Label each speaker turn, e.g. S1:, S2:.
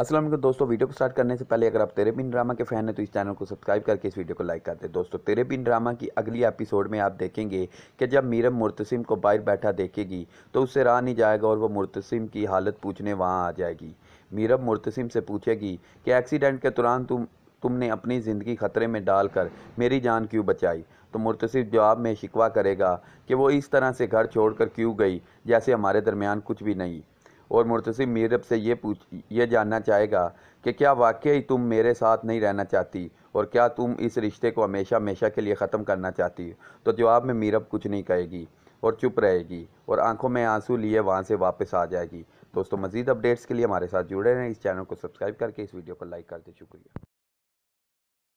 S1: असलम दोस्तों वीडियो को स्टार्ट करने से पहले अगर आप तेरे बिन ड्रामा के फैन हैं तो इस चैनल को सब्सक्राइब करके इस वीडियो को लाइक कर दे दोस्तों तेरे बिन ड्रामा की अगली एपिसोड में आप देखेंगे कि जब मीरम मुर्तसिम को बाहर बैठा देखेगी तो उससे रहा नहीं जाएगा और वो मुर्तसिम की हालत पूछने वहाँ आ जाएगी मीरम मुर्तसिम से पूछेगी कि एक्सीडेंट के दौरान तुम तुमने अपनी ज़िंदगी ख़तरे में डालकर मेरी जान क्यों बचाई तो मुर्तसिम जवाब में शिकवा करेगा कि वो इस तरह से घर कर क्यों गई जैसे हमारे दरमियान कुछ भी नहीं और मुर्तसिम मीरब से ये पूछ ये जानना चाहेगा कि क्या वाकई तुम मेरे साथ नहीं रहना चाहती और क्या तुम इस रिश्ते को हमेशा हमेशा के लिए ख़त्म करना चाहती हो तो जवाब में मीरब कुछ नहीं कहेगी और चुप रहेगी और आंखों में आंसू लिए वहाँ से वापस आ जाएगी दोस्तों मजीद अपडेट्स के लिए हमारे साथ जुड़े रहें इस चैनल को सब्सक्राइब करके इस वीडियो को लाइक करके शुक्रिया